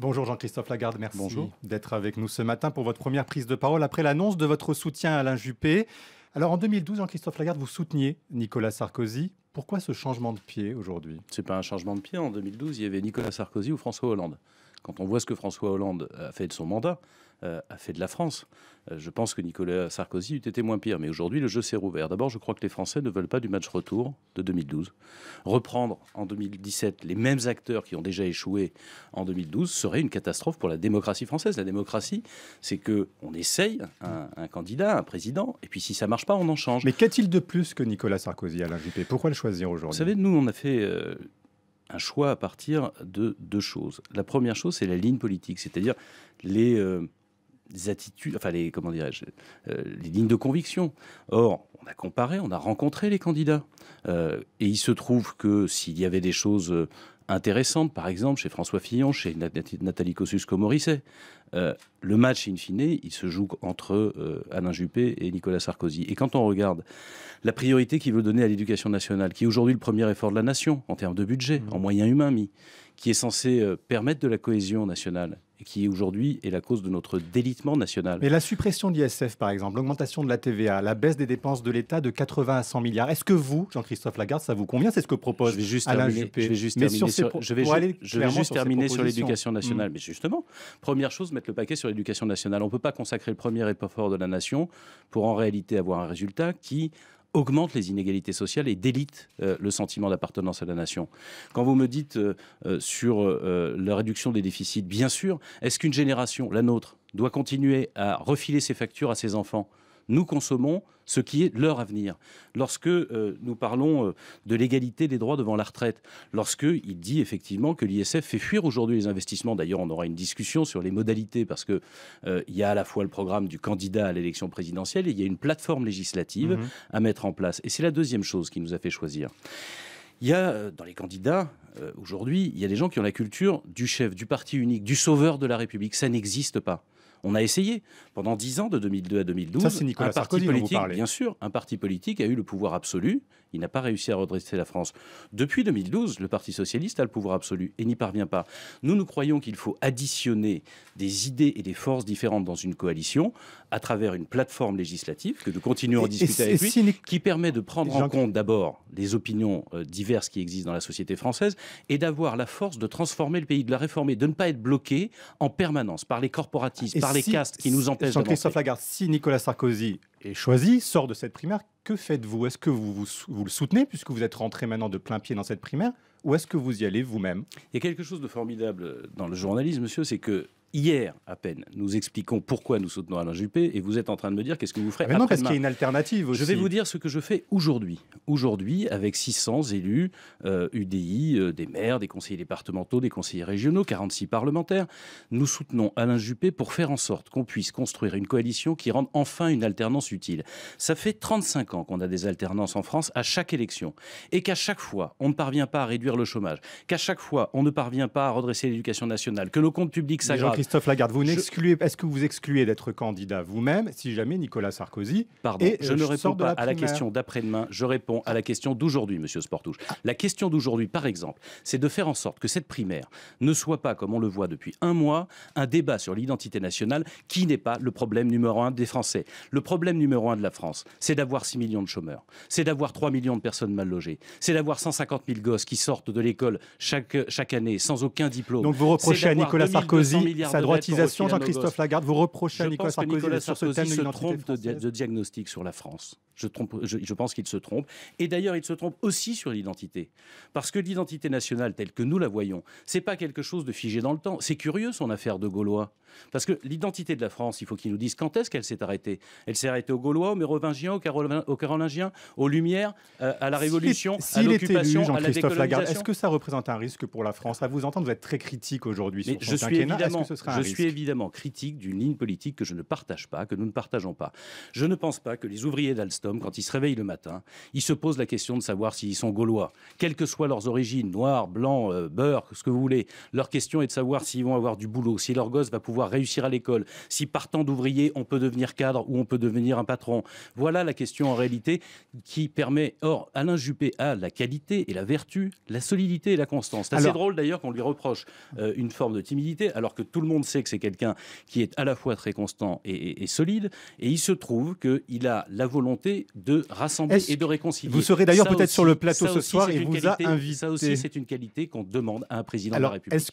Bonjour Jean-Christophe Lagarde, merci d'être avec nous ce matin pour votre première prise de parole après l'annonce de votre soutien à Alain Juppé. Alors en 2012, Jean-Christophe Lagarde, vous souteniez Nicolas Sarkozy. Pourquoi ce changement de pied aujourd'hui Ce n'est pas un changement de pied. En 2012, il y avait Nicolas Sarkozy ou François Hollande. Quand on voit ce que François Hollande euh, a fait de son mandat, euh, a fait de la France. Euh, je pense que Nicolas Sarkozy eût été moins pire. Mais aujourd'hui, le jeu s'est rouvert. D'abord, je crois que les Français ne veulent pas du match retour de 2012. Reprendre en 2017 les mêmes acteurs qui ont déjà échoué en 2012 serait une catastrophe pour la démocratie française. La démocratie, c'est que on essaye un, candidat, un président, et puis si ça marche pas, on en change. Mais qua t il de plus que Nicolas Sarkozy à Juppé Pourquoi le choisir aujourd'hui Vous savez, nous, on a fait un choix à partir de deux choses. La première chose, c'est la ligne politique, c'est-à-dire les, euh, attitudes, enfin les, comment dirais-je, euh, les lignes de conviction. Or, on a comparé, on a rencontré les candidats. Euh, et il se trouve que s'il y avait des choses intéressante, par exemple, chez François Fillon, chez Nathalie Kosciusko-Morisset. Euh, le match, in fine, il se joue entre euh, Alain Juppé et Nicolas Sarkozy. Et quand on regarde la priorité qu'il veut donner à l'éducation nationale, qui est aujourd'hui le premier effort de la nation en termes de budget, mmh. en moyens humains mis, qui est censé euh, permettre de la cohésion nationale, qui aujourd'hui est la cause de notre délitement national. Mais la suppression de l'ISF, par exemple, l'augmentation de la TVA, la baisse des dépenses de l'État de 80 à 100 milliards, est-ce que vous, Jean-Christophe Lagarde, ça vous convient C'est ce que propose je vais juste terminer, Je vais juste sur, l'éducation hmm. nationale. Mais justement, première chose, mettre le paquet sur l'éducation nationale. On ne peut pas consacrer le premier effort de la nation pour en réalité avoir un résultat qui augmente les inégalités sociales et délite euh, le sentiment d'appartenance à la nation. Quand vous me dites euh, euh, sur la réduction des déficits, bien sûr, est-ce qu'une génération, la nôtre, doit continuer à refiler ses factures à ses enfants nous consommons ce qui est leur avenir. Lorsque euh, nous parlons euh, de l'égalité des droits devant la retraite, lorsque il dit effectivement que l'ISF fait fuir aujourd'hui les investissements, d'ailleurs on aura une discussion sur les modalités parce que euh, il y a à la fois le programme du candidat à l'élection présidentielle et il y a une plateforme législative mhm. à mettre en place. Et c'est la deuxième chose qui nous a fait choisir. Il y a dans les candidats aujourd'hui, il y a des gens qui ont la culture du chef, du parti unique, du sauveur de la République. Ça n'existe pas. On a essayé pendant dix ans, de 2002 à 2012. un parti politique, bien sûr, un parti politique a eu le pouvoir absolu. Il n'a pas réussi à redresser la France. Depuis 2012, le Parti socialiste a le pouvoir absolu et n'y parvient pas. Nous, nous croyons qu'il faut additionner des idées et des forces différentes dans une coalition à travers une plateforme législative que nous continuons à discuter avec lui, qui permet de prendre en compte d'abord des opinions euh, diverses qui existent dans la société française et d'avoir la force de transformer le pays, de la réformer, de ne pas être bloqué en permanence par les corporatistes, par les castes qui nous empêchent de Jean-Christophe Lagarde, si Nicolas Sarkozy est choisi, sort de cette primaire, que faites-vous Est-ce que vous, vous, vous le soutenez puisque vous êtes rentré maintenant de plein pied dans cette primaire ou est-ce que vous y allez vous-même Il y a quelque chose de formidable dans le journalisme, monsieur, c'est que Hier, à peine, nous expliquons pourquoi nous soutenons Alain Juppé et vous êtes en train de me dire qu'est-ce que vous ferez. mais non, parce qu'il y a une alternative aussi. Je vais vous dire ce que je fais aujourd'hui. Aujourd'hui, avec 600 élus, UDI, euh, euh, des maires, des conseillers départementaux, des conseillers régionaux, 46 parlementaires, nous soutenons Alain Juppé pour faire en sorte qu'on puisse construire une coalition qui rende enfin une alternance utile. Ça fait 35 ans qu'on a des alternances en France à chaque élection et qu'à chaque fois, on ne parvient pas à réduire le chômage, qu'à chaque fois, on ne parvient pas à redresser l'éducation nationale, que nos comptes public s'aggrave Christophe Lagarde, vous n'excluez, est-ce que vous excluez d'être candidat vous-même si jamais Nicolas Sarkozy Pardon, je euh, ne réponds pas à la question d'après-demain, je réponds à la question d'aujourd'hui, monsieur Sportouche. Ah. La question d'aujourd'hui, par exemple, c'est de faire en sorte que cette primaire ne soit pas, comme on le voit depuis un mois, un débat sur l'identité nationale qui n'est pas le problème numéro un des Français. Le problème numéro un de la France, c'est d'avoir 6 millions de chômeurs, c'est d'avoir 3 millions de personnes mal logées, c'est d'avoir 150 000 gosses qui sortent de l'école chaque, chaque année sans aucun diplôme. Donc vous reprochez à Nicolas Sarkozy sa droitisation, Jean-Christophe Lagarde, vous reprochez à Nicolas Sarkozy, sur ce thème se trompe de diagnostic sur la France. Je, trompe, je, pense qu'il se trompe. Et d'ailleurs, il se trompe aussi sur l'identité. Parce que l'identité nationale, telle que nous la voyons, c'est pas quelque chose de figé dans le temps. C'est curieux, son affaire de Gaulois. Parce que l'identité de la France, il faut qu'ils nous disent quand est-ce qu'elle s'est arrêtée. Elle s'est arrêtée aux Gaulois, aux Mérovingiens, aux, Carolin, aux Carolingiens, aux Lumières, euh, à la Révolution, à l'occupation, à la décolonisation. Est-ce que ça représente un risque pour la France À vous entendre, vous êtes très critique aujourd'hui sur je suis que ce Je suis évidemment critique d'une ligne politique que je ne partage pas, que nous ne partageons pas. Je ne pense pas que les ouvriers d'Alstom quand ils se réveillent le matin, ils se posent la question de savoir s'ils sont gaulois. Quelles que soient leurs origines, noirs, blancs, euh, ce que vous voulez, leur question est de savoir s'ils vont avoir du boulot, si leur gosse va pouvoir réussir à l'école, si partant d'ouvrier, on peut devenir cadre ou on peut devenir un patron. Voilà la question en réalité qui permet. Or, Alain Juppé a la qualité et la vertu, la solidité et la constance. C'est assez drôle d'ailleurs qu'on lui reproche euh, une forme de timidité, alors que tout le monde sait que c'est quelqu'un qui est à la fois très constant et, et solide. Et il se trouve qu'il a la volonté de rassembler et de réconcilier. Vous serez d'ailleurs peut-être sur le plateau ce soir et vous a invité. Ça aussi, c'est une qualité qu'on demande à un président de la République.